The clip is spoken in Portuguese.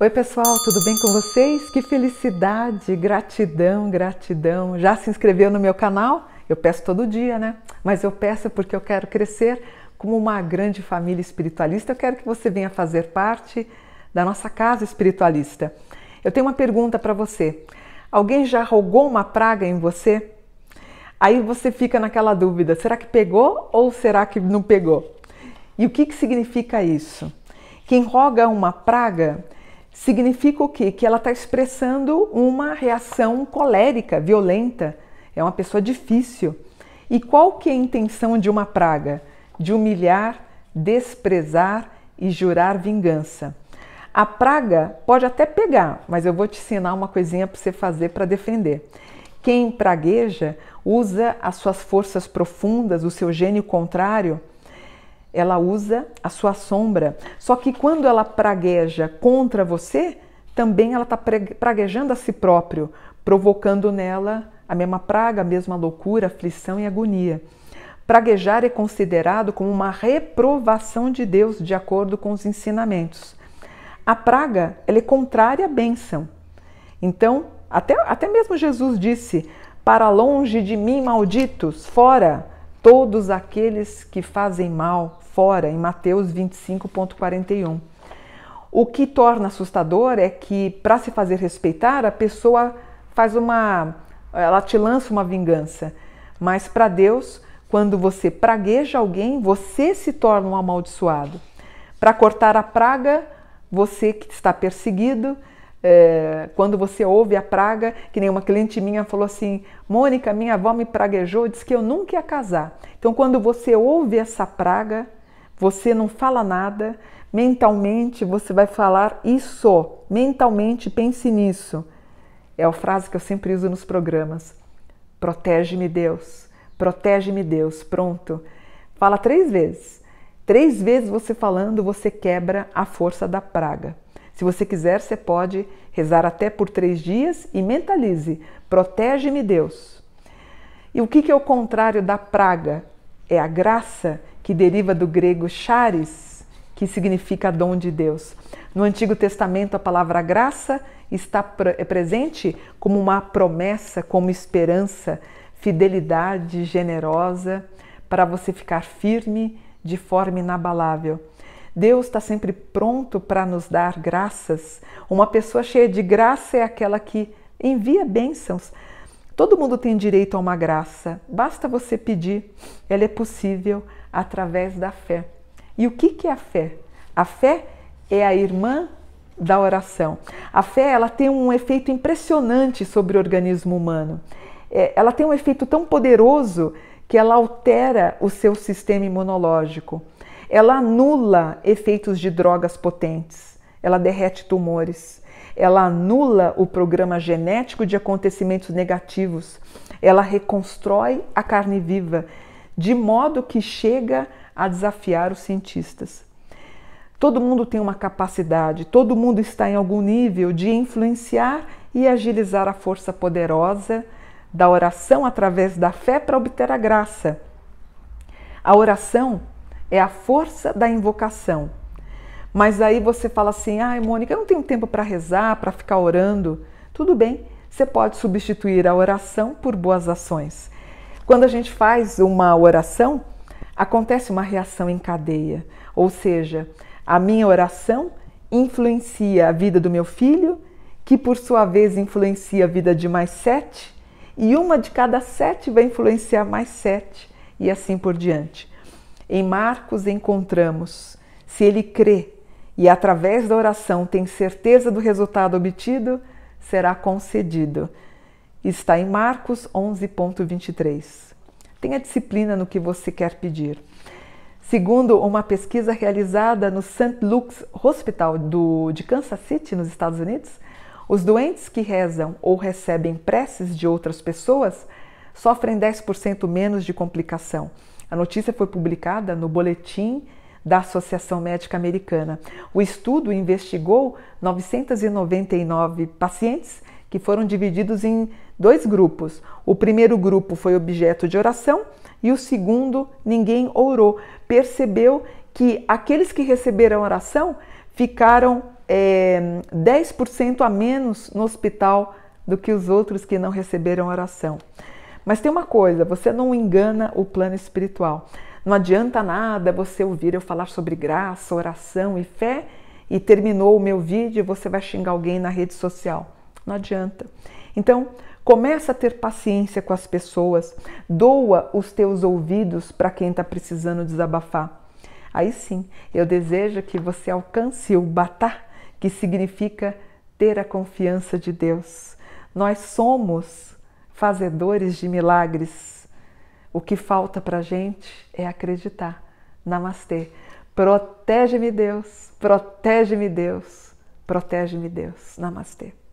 Oi, pessoal, tudo bem com vocês? Que felicidade, gratidão, gratidão. Já se inscreveu no meu canal? Eu peço todo dia, né? Mas eu peço porque eu quero crescer como uma grande família espiritualista. Eu quero que você venha fazer parte da nossa casa espiritualista. Eu tenho uma pergunta para você. Alguém já rogou uma praga em você? Aí você fica naquela dúvida: será que pegou ou será que não pegou? E o que, que significa isso? Quem roga uma praga significa o quê? Que ela está expressando uma reação colérica, violenta, é uma pessoa difícil. E qual que é a intenção de uma praga? De humilhar, desprezar e jurar vingança. A praga pode até pegar, mas eu vou te ensinar uma coisinha para você fazer para defender. Quem pragueja usa as suas forças profundas, o seu gênio contrário, ela usa a sua sombra. Só que quando ela pragueja contra você, também ela está praguejando a si próprio, provocando nela a mesma praga, a mesma loucura, aflição e agonia. Praguejar é considerado como uma reprovação de Deus, de acordo com os ensinamentos a praga ela é contrária à bênção. Então, até, até mesmo Jesus disse: Para longe de mim, malditos, fora todos aqueles que fazem mal, fora, em Mateus 25,41. O que torna assustador é que, para se fazer respeitar, a pessoa faz uma. ela te lança uma vingança. Mas para Deus, quando você pragueja alguém, você se torna um amaldiçoado. Para cortar a praga, você que está perseguido, é, quando você ouve a praga, que nem uma cliente minha falou assim: Mônica, minha avó me praguejou, disse que eu nunca ia casar. Então, quando você ouve essa praga, você não fala nada, mentalmente você vai falar isso, mentalmente pense nisso. É a frase que eu sempre uso nos programas: protege-me, Deus, protege-me, Deus. Pronto. Fala três vezes. Três vezes você falando, você quebra a força da praga. Se você quiser, você pode rezar até por três dias e mentalize: protege-me Deus. E o que é o contrário da praga? É a graça, que deriva do grego charis, que significa dom de Deus. No Antigo Testamento, a palavra graça está é presente como uma promessa, como esperança, fidelidade generosa para você ficar firme de forma inabalável. Deus está sempre pronto para nos dar graças. Uma pessoa cheia de graça é aquela que envia bênçãos. Todo mundo tem direito a uma graça, basta você pedir. Ela é possível através da fé. E o que é a fé? A fé é a irmã da oração. A fé ela tem um efeito impressionante sobre o organismo humano. É, ela tem um efeito tão poderoso que ela altera o seu sistema imunológico. Ela anula efeitos de drogas potentes, ela derrete tumores, ela anula o programa genético de acontecimentos negativos, ela reconstrói a carne viva, de modo que chega a desafiar os cientistas. Todo mundo tem uma capacidade, todo mundo está em algum nível de influenciar e agilizar a força poderosa da oração através da fé para obter a graça. A oração é a força da invocação. Mas aí você fala assim: ai, ah, Mônica, eu não tenho tempo para rezar, para ficar orando. Tudo bem, você pode substituir a oração por boas ações. Quando a gente faz uma oração, acontece uma reação em cadeia, ou seja, a minha oração influencia a vida do meu filho, que por sua vez influencia a vida de mais sete, e uma de cada sete vai influenciar mais sete, e assim por diante. Em Marcos encontramos: se ele crê e através da oração tem certeza do resultado obtido, será concedido. Está em Marcos 11.23. Tenha disciplina no que você quer pedir. Segundo uma pesquisa realizada no St. Luke's Hospital do, de Kansas City, nos Estados Unidos, os doentes que rezam ou recebem preces de outras pessoas sofrem 10% menos de complicação. A notícia foi publicada no boletim da Associação Médica Americana. O estudo investigou 999 pacientes que foram divididos em dois grupos. O primeiro grupo foi objeto de oração e o segundo ninguém orou. Percebeu que aqueles que receberam oração ficaram é, 10% a menos no hospital do que os outros que não receberam oração. Mas tem uma coisa: você não engana o plano espiritual. Não adianta nada você ouvir eu falar sobre graça, oração e fé e terminou o meu vídeo e você vai xingar alguém na rede social. Não adianta. Então, começa a ter paciência com as pessoas, doa os teus ouvidos para quem está precisando desabafar. Aí sim, eu desejo que você alcance o batá que significa ter a confiança de Deus. Nós somos fazedores de milagres. O que falta para a gente é acreditar. Namastê. Protege-me, Deus. Protege-me, Deus. Protege-me, Deus. Namastê.